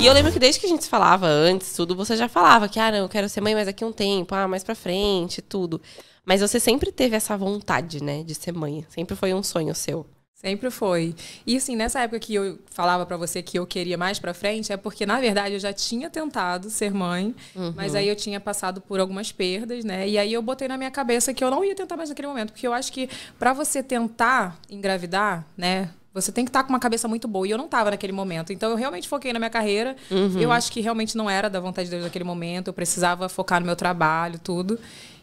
E eu lembro que desde que a gente falava antes, tudo, você já falava que, ah, não, eu quero ser mãe mais aqui um tempo, ah, mais pra frente, tudo. Mas você sempre teve essa vontade, né, de ser mãe. Sempre foi um sonho seu. Sempre foi. E assim, nessa época que eu falava para você que eu queria mais para frente, é porque na verdade eu já tinha tentado ser mãe, uhum. mas aí eu tinha passado por algumas perdas, né? E aí eu botei na minha cabeça que eu não ia tentar mais naquele momento, porque eu acho que para você tentar engravidar, né, você tem que estar tá com uma cabeça muito boa. E eu não estava naquele momento. Então eu realmente foquei na minha carreira. Uhum. Eu acho que realmente não era da vontade de Deus naquele momento. Eu precisava focar no meu trabalho, tudo.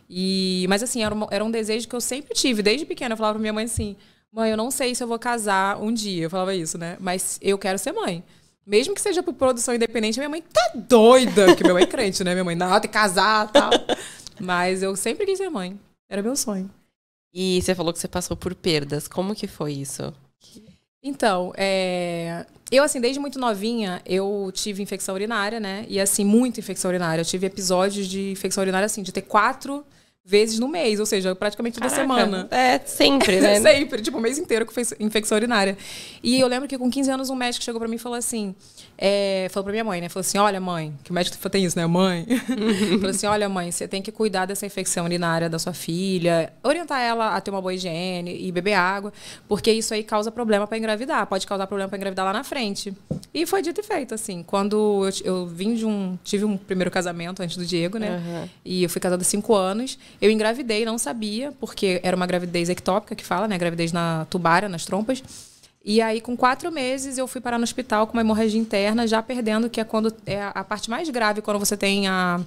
E, mas assim, era um, era um desejo que eu sempre tive, desde pequena. Eu falava para minha mãe assim: mãe, eu não sei se eu vou casar um dia. Eu falava isso, né? Mas eu quero ser mãe. Mesmo que seja por produção independente, minha mãe tá doida. Porque minha mãe é crente, né? Minha mãe, não, tem que casar tal. Mas eu sempre quis ser mãe. Era meu sonho. E você falou que você passou por perdas. Como que foi isso? Então, é... eu assim, desde muito novinha, eu tive infecção urinária, né? E assim, muita infecção urinária. Eu tive episódios de infecção urinária, assim, de ter quatro vezes no mês, ou seja, praticamente toda Caraca, semana. É, sempre, né? sempre, tipo, o mês inteiro com infecção urinária. E eu lembro que com 15 anos um médico chegou para mim e falou assim, é, falou para minha mãe, né? Falou assim, olha mãe, que o médico tem isso, né? Mãe. falou assim, olha mãe, você tem que cuidar dessa infecção urinária da sua filha, orientar ela a ter uma boa higiene e beber água, porque isso aí causa problema para engravidar, pode causar problema para engravidar lá na frente. E foi dito e feito, assim. Quando eu, eu vim de um... Tive um primeiro casamento antes do Diego, né? Uhum. E eu fui casada há cinco anos. Eu engravidei, não sabia, porque era uma gravidez ectópica que fala, né? Gravidez na tubária, nas trompas. E aí, com quatro meses, eu fui parar no hospital com uma hemorragia interna, já perdendo, que é quando é a parte mais grave quando você tem a,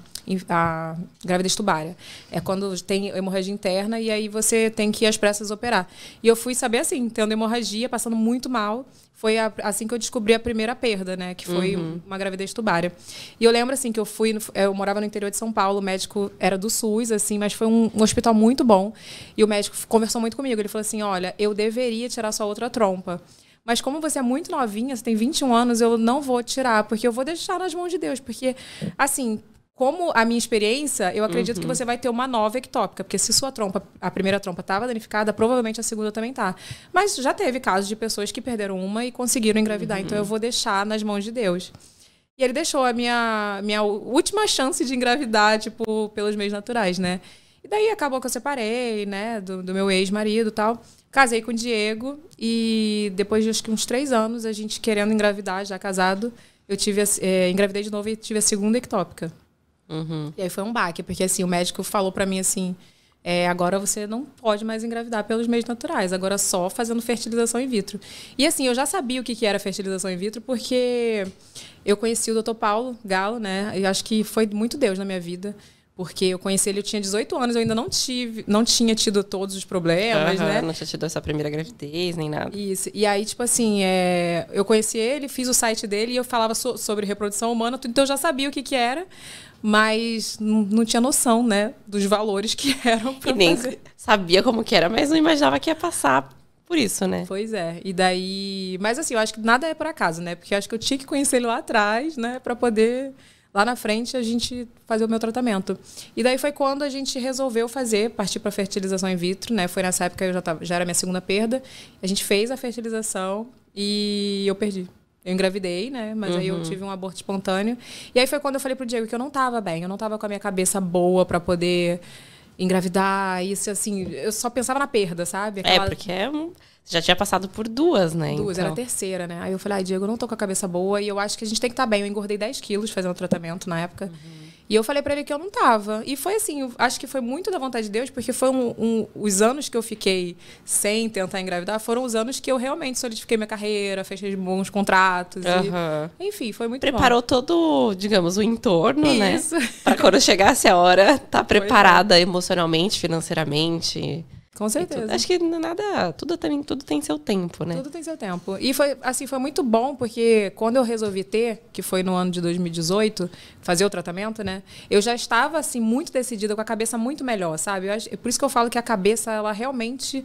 a gravidez tubária. É quando tem hemorragia interna e aí você tem que ir às pressas operar. E eu fui saber assim, tendo hemorragia, passando muito mal. Foi a, assim que eu descobri a primeira perda, né? Que foi uhum. uma gravidez tubária. E eu lembro, assim, que eu fui... eu morava no interior de São Paulo, o médico era do SUS, assim, mas foi um, um hospital muito bom. E o médico conversou muito comigo. Ele falou assim, olha, eu deveria tirar sua outra trompa. Mas como você é muito novinha, você tem 21 anos, eu não vou tirar, porque eu vou deixar nas mãos de Deus. Porque, assim, como a minha experiência, eu acredito uhum. que você vai ter uma nova ectópica, porque se sua trompa, a primeira trompa estava danificada, provavelmente a segunda também tá. Mas já teve casos de pessoas que perderam uma e conseguiram engravidar, uhum. então eu uhum. vou deixar nas mãos de Deus. E ele deixou a minha, minha última chance de engravidar, tipo, pelos meios naturais, né? E daí acabou que eu separei, né, do, do meu ex-marido e tal. Casei com o Diego e depois de acho que uns três anos, a gente querendo engravidar, já casado, eu tive a, é, engravidei de novo e tive a segunda ectópica. Uhum. E aí foi um baque, porque assim, o médico falou para mim assim, é, agora você não pode mais engravidar pelos meios naturais, agora só fazendo fertilização in vitro. E assim, eu já sabia o que, que era fertilização in vitro, porque eu conheci o Dr. Paulo Galo, né? E acho que foi muito Deus na minha vida. Porque eu conheci ele, eu tinha 18 anos, eu ainda não tive, não tinha tido todos os problemas, uhum, né? Não tinha tido essa primeira gravidez, nem nada. Isso. E aí, tipo assim, é... eu conheci ele, fiz o site dele e eu falava so sobre reprodução humana, então eu já sabia o que, que era, mas não tinha noção, né? Dos valores que eram pra E nem fazer. sabia como que era, mas não imaginava que ia passar por isso, né? Pois é. E daí. Mas assim, eu acho que nada é por acaso, né? Porque eu acho que eu tinha que conhecer ele lá atrás, né? Pra poder lá na frente a gente fazer o meu tratamento. E daí foi quando a gente resolveu fazer, partir para fertilização in vitro, né? Foi nessa época que eu já, tava, já era minha segunda perda. A gente fez a fertilização e eu perdi. Eu engravidei, né? Mas uhum. aí eu uhum. tive um aborto espontâneo. E aí foi quando eu falei pro Diego que eu não tava bem, eu não tava com a minha cabeça boa para poder engravidar, isso assim, eu só pensava na perda, sabe? É, Aquela... É, porque já tinha passado por duas, né? Duas, então. era a então. terceira, né? Aí eu falei, ai, ah, Diego, eu não tô com a cabeça boa e eu acho que a gente tem que estar tá bem. Eu engordei 10 quilos fazendo tratamento na época. Uhum. E eu falei para ele que eu não tava. E foi assim, acho que foi muito da vontade de Deus, porque foram um, um, os anos que eu fiquei sem tentar engravidar, foram os anos que eu realmente solidifiquei minha carreira, fechei bons contratos. Uhum. E, enfim, foi muito Preparou bom. todo, digamos, o entorno, né? Isso. né? pra quando chegasse a hora, tá é. preparada emocionalmente, financeiramente. Com certeza. acho que nada, tudo tem, tudo tem seu tempo, né? Tudo tem seu tempo. E foi assim, foi muito bom porque quando eu resolvi ter, que foi no ano de 2018, fazer o tratamento, né? Eu já estava assim muito decidida, com a cabeça muito melhor, sabe? Eu, é por isso que eu falo que a cabeça ela realmente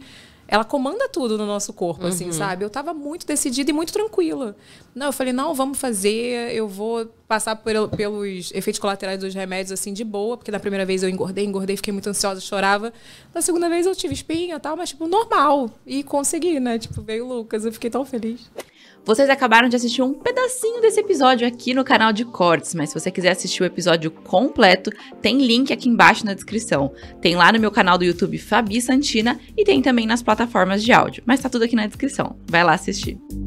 ela comanda tudo no nosso corpo, assim, uhum. assim, sabe? Eu tava muito decidida e muito tranquila. Não, eu falei, não, vamos fazer, eu vou passar por, pelos efeitos colaterais dos remédios, assim, de boa, porque na primeira vez eu engordei, engordei, fiquei muito ansiosa, chorava. Na segunda vez eu tive espinha e tal, mas, tipo, normal. E consegui, né? Tipo, veio o Lucas, eu fiquei tão feliz. Vocês acabaram de assistir um pedacinho desse episódio aqui no canal de cortes, mas se você quiser assistir o episódio completo, tem link aqui embaixo na descrição. Tem lá no meu canal do YouTube Fabi Santina e tem também nas plataformas de áudio, mas tá tudo aqui na descrição. Vai lá assistir.